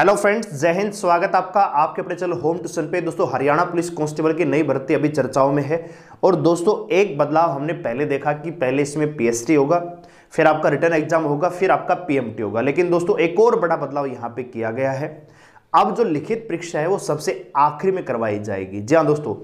hello friends जय हिंद स्वागत आपका आपके अपने चैनल होम ट्यूशन पे दोस्तों हरियाणा पुलिस कांस्टेबल की नई भर्ती अभी चर्चाओं में है और दोस्तों एक बदलाव हमने पहले देखा कि पहले इसमें पीएसटी होगा फिर आपका रिटर्न एग्जाम होगा फिर आपका पीएमटी होगा लेकिन दोस्तों एक और बड़ा बदलाव यहाँ पे किया गया है अब जो लिखित परीक्षा है वो सबसे आखिरी में करवाई जाएगी जी हाँ दोस्तों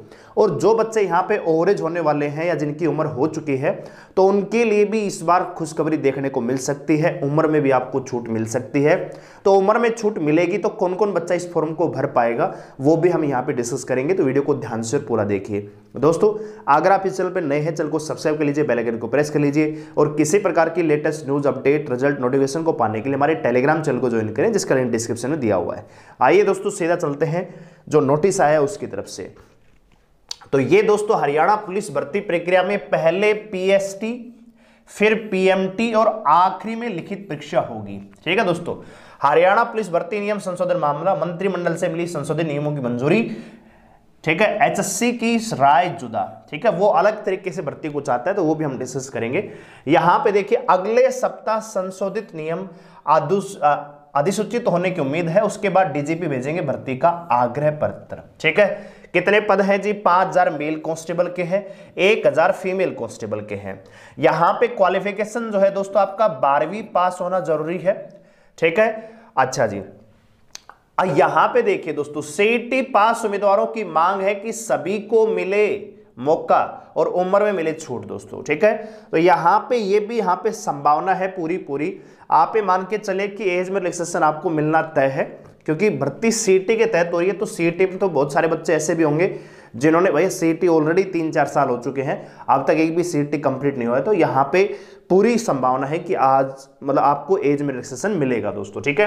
और जो बच्चे यहाँ पे ओवरेज होने वाले हैं या जिनकी उम्र हो चुकी है तो उनके लिए भी इस बार खुशखबरी देखने को मिल सकती है उम्र में भी आपको छूट मिल सकती है तो उम्र में छूट मिलेगी तो कौन कौन बच्चा इस फॉर्म को भर पाएगा वो भी हम यहाँ पे डिस्कस करेंगे तो वीडियो को ध्यान से पूरा देखिए दोस्तों अगर आप इस चैनल पर नए हैं चैनल को सब्सक्राइब कर लीजिए बेलाइकन को प्रेस कर लीजिए और किसी प्रकार की latest news update result notification को पाने के लिए हमारे टेलीग्राम चैनल को ज्वाइन करें जिसका लिंक डिस्क्रिप्शन में दिया हुआ है आइए दोस्तों सीधा चलते हैं जो नोटिस आया उसकी तरफ से तो ये दोस्तों हरियाणा पुलिस भर्ती प्रक्रिया में पहले पीएसटी फिर पीएमटी और आखिरी में लिखित परीक्षा होगी ठीक है दोस्तों हरियाणा पुलिस भर्ती नियम संशोधन मामला मंत्रिमंडल से मिली संशोधित नियमों की मंजूरी ठीक है एचएससी की राय जुदा ठीक है वो अलग तरीके से भर्ती को चाहता है तो वो भी हम डिस्कस करेंगे यहां पे देखिए अगले सप्ताह संशोधित नियम अधिसूचित होने की उम्मीद है उसके बाद डीजीपी भेजेंगे भर्ती का आग्रह पत्र ठीक है कितने पद हैं जी 5000 मेल कांस्टेबल के हैं 1000 फीमेल कांस्टेबल के हैं यहां पे क्वालिफिकेशन जो है दोस्तों आपका बारहवीं पास होना जरूरी है ठीक है अच्छा जी यहां पे देखिए दोस्तों सीटी e पास उम्मीदवारों की मांग है कि सभी को मिले मौका और उम्र में मिले छूट दोस्तों ठीक है तो यहाँ पे ये भी यहाँ पे संभावना है पूरी पूरी आप ये मान के चले कि एज में रिलेक्सेशन आपको मिलना तय है क्योंकि भर्ती सी के तहत हो रही है तो सी में तो बहुत सारे बच्चे ऐसे भी होंगे जिन्होंने भैया सी ऑलरेडी तीन चार साल हो चुके हैं अब तक एक भी सी कंप्लीट नहीं हुआ है तो यहाँ पे पूरी संभावना है कि आज मतलब आपको एज में रिलेक्सेशन मिलेगा दोस्तों ठीक है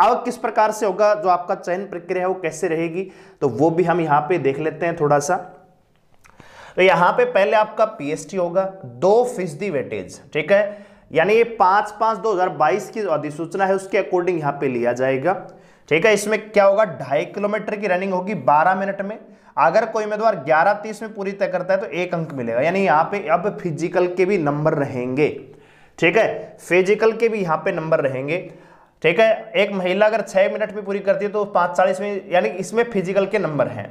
अब किस प्रकार से होगा जो आपका चयन प्रक्रिया है वो कैसे रहेगी तो वो भी हम यहाँ पे देख लेते हैं थोड़ा सा तो यहां पे पहले आपका पीएसटी होगा दो फीसदी वेटेज ठीक है यानी ये पांच पांच दो हजार बाईस की अधिसूचना है उसके अकॉर्डिंग यहां पे लिया जाएगा ठीक है इसमें क्या होगा ढाई किलोमीटर की रनिंग होगी बारह मिनट में अगर कोई उम्मीदवार ग्यारह तीस में पूरी तय करता है तो एक अंक मिलेगा यानी यहां पर अब फिजिकल के भी नंबर रहेंगे ठीक है फिजिकल के भी यहां पर नंबर रहेंगे ठीक है एक महिला अगर छह मिनट में पूरी करती है तो पांच चालीस में यानी इसमें फिजिकल के नंबर हैं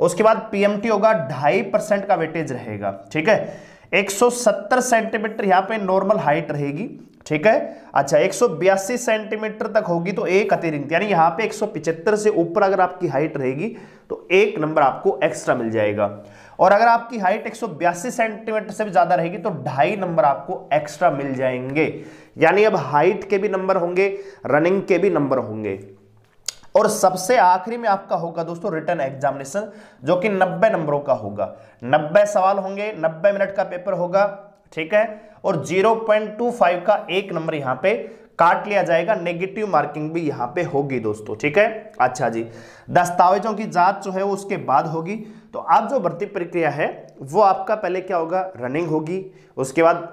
उसके बाद पीएमटी होगा ढाई परसेंट का वेटेज रहेगा ठीक है 170 सेंटीमीटर यहां पे नॉर्मल हाइट रहेगी ठीक है अच्छा एक सेंटीमीटर तक होगी तो एक अतिरिक्त यानी यहां पे 175 से ऊपर अगर आपकी हाइट रहेगी तो एक नंबर आपको एक्स्ट्रा मिल जाएगा और अगर आपकी हाइट एक सेंटीमीटर से भी ज़्यादा रहेगी तो ढाई नंबर आपको एक्स्ट्रा मिल जाएंगे यानी अब हाइट के भी नंबर होंगे रनिंग के भी नंबर होंगे और सबसे आखिरी में आपका होगा दोस्तों रिटर्न एग्जामिनेशन जो कि 90 नंबरों का होगा 90 सवाल होंगे 90 मिनट का पेपर होगा ठीक है और 0.25 का एक नंबर यहां पे काट लिया जाएगा नेगेटिव मार्किंग भी यहां पे होगी दोस्तों ठीक है अच्छा जी दस्तावेजों की जांच जो है उसके बाद होगी तो आप जो भर्ती प्रक्रिया है वो आपका पहले क्या होगा रनिंग होगी उसके बाद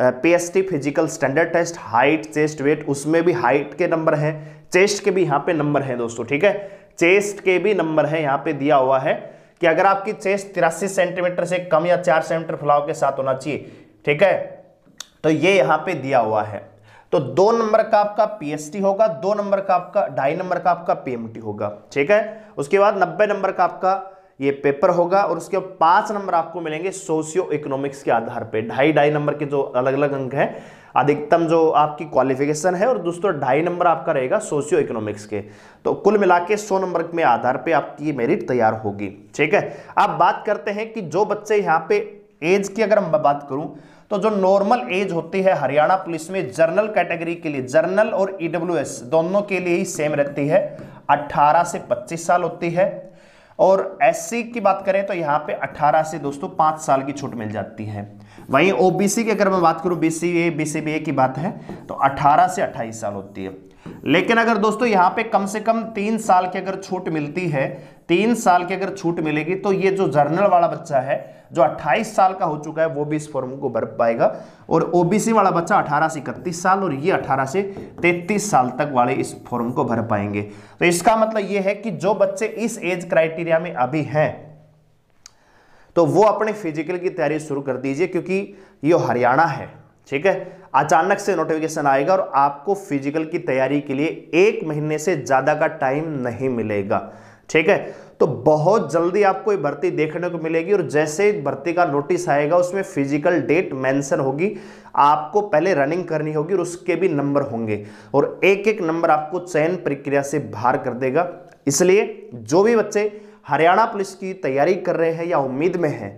PST physical standard test height chest weight उसमें भी हाइट के नंबर हैं चेस्ट के भी यहां पे नंबर है दोस्तों ठीक है चेस्ट के भी नंबर है यहाँ पे दिया हुआ है कि अगर आपकी चेस्ट तिरासी सेंटीमीटर से कम या चार सेंटीमीटर फैलाव के साथ होना चाहिए ठीक है तो ये यहां पे दिया हुआ है तो दो नंबर का आपका पीएसटी होगा दो नंबर का आपका ढाई नंबर का आपका पीएमटी होगा ठीक है उसके बाद नब्बे नंबर का आपका ये पेपर होगा और उसके बाद पांच नंबर आपको मिलेंगे सोशियो इकोनॉमिक्स के आधार पे ढाई ढाई नंबर के जो अलग अलग अंक हैं अधिकतम जो आपकी क्वालिफिकेशन है और दोस्तों ढाई नंबर आपका रहेगा सोशियो इकोनॉमिक्स के तो कुल मिला के सौ नंबर के आधार पर आपकी मेरिट तैयार होगी ठीक है अब बात करते हैं कि जो बच्चे यहाँ पे एज की अगर हम बात करूं तो जो नॉर्मल एज होती है हरियाणा पुलिस में जर्नल कैटेगरी के लिए जर्नल और ईडब्ल्यू e दोनों के लिए ही सेम रहती है अट्ठारह से पच्चीस साल होती है और एससी की बात करें तो यहाँ पे 18 से दोस्तों 5 साल की छूट मिल जाती है वहीं ओबीसी की अगर मैं बात करूं बीसी बीसीबीए की बात है तो 18 से 28 साल होती है लेकिन अगर दोस्तों यहां पे कम से कम तीन साल की अगर छूट मिलती है तीन साल की अगर छूट मिलेगी तो ये जो जर्नल वाला बच्चा है जो 28 साल का हो चुका है वो भी इस फॉर्म को भर पाएगा और ओबीसी वाला बच्चा 18 से इकतीस साल और ये 18 से 33 साल तक वाले इस फॉर्म को भर पाएंगे तो इसका मतलब ये है कि जो बच्चे इस एज क्राइटेरिया में अभी हैं तो वो अपने फिजिकल की तैयारी शुरू कर दीजिए क्योंकि ये हरियाणा है ठीक है अचानक से नोटिफिकेशन आएगा और आपको फिजिकल की तैयारी के लिए एक महीने से ज़्यादा का टाइम नहीं मिलेगा ठीक है तो बहुत जल्दी आपको ये भर्ती देखने को मिलेगी और जैसे भर्ती का नोटिस आएगा उसमें फिजिकल डेट मेंशन होगी आपको पहले रनिंग करनी होगी और उसके भी नंबर होंगे और एक एक नंबर आपको चयन प्रक्रिया से बाहर कर देगा इसलिए जो भी बच्चे हरियाणा पुलिस की तैयारी कर रहे हैं या उम्मीद में हैं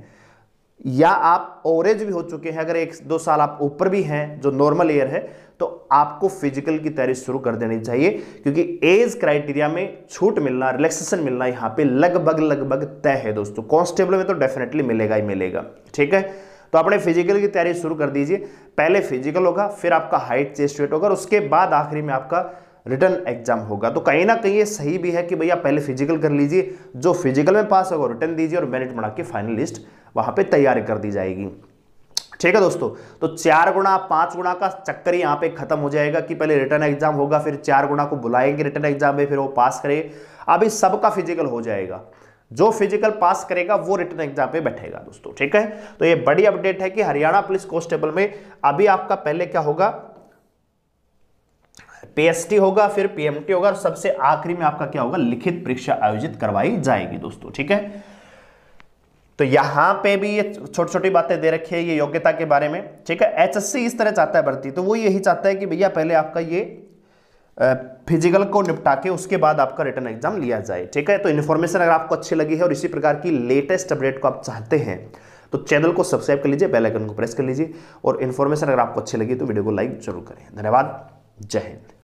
या आप ओवरेज भी हो चुके हैं अगर एक दो साल आप ऊपर भी हैं जो नॉर्मल ईयर है तो आपको फिजिकल की तैयारी शुरू कर देनी चाहिए क्योंकि एज क्राइटेरिया में छूट मिलना रिलैक्सेशन मिलना यहाँ पे लगभग लगभग तय है दोस्तों कांस्टेबल में तो डेफिनेटली मिलेगा ही मिलेगा ठीक है तो आपने फिजिकल की तैयारी शुरू कर दीजिए पहले फिजिकल होगा फिर आपका हाइट चेस्ट वेट होगा उसके बाद आखिरी में आपका रिटर्न एग्जाम होगा तो कहीं ना कहीं ये सही भी है कि भैया पहले फिजिकल कर लीजिए जो फिजिकल में पास होगा रिटर्न दीजिए और मेरिट बना के फाइनल लिस्ट वहां पर तैयारी कर दी जाएगी ठीक है दोस्तों तो चार गुणा पांच गुणा का चक्कर यहाँ पे खत्म हो जाएगा कि पहले रिटर्न एग्जाम होगा फिर चार गुणा को बुलाएंगे रिटर्न एग्जाम में फिर वो पास करे अभी सबका फिजिकल हो जाएगा जो फिजिकल पास करेगा वो रिटर्न एग्जाम पे बैठेगा दोस्तों ठीक है तो ये बड़ी अपडेट है कि हरियाणा पुलिस कॉन्स्टेबल में अभी आपका पहले क्या होगा पीएसटी होगा फिर पीएमटी होगा और सबसे आखिरी में आपका क्या होगा लिखित परीक्षा आयोजित करवाई जाएगी दोस्तों ठीक है तो यहां पे भी ये छोटी छोटी बातें दे रखी है ये योग्यता के बारे में ठीक है एचएससी इस तरह चाहता है भर्ती तो वो यही चाहता है कि भैया पहले आपका ये फिजिकल को निपटा के उसके बाद आपका रिटर्न एग्जाम लिया जाए ठीक है तो इन्फॉर्मेशन अगर आपको अच्छी लगी है और इसी प्रकार की लेटेस्ट अपडेट को आप चाहते हैं तो चैनल को सब्सक्राइब कर लीजिए बेल आइकन को प्रेस कर लीजिए और इन्फॉर्मेशन अगर आपको अच्छी लगी तो वीडियो को लाइक जरूर करें धन्यवाद जय हिंद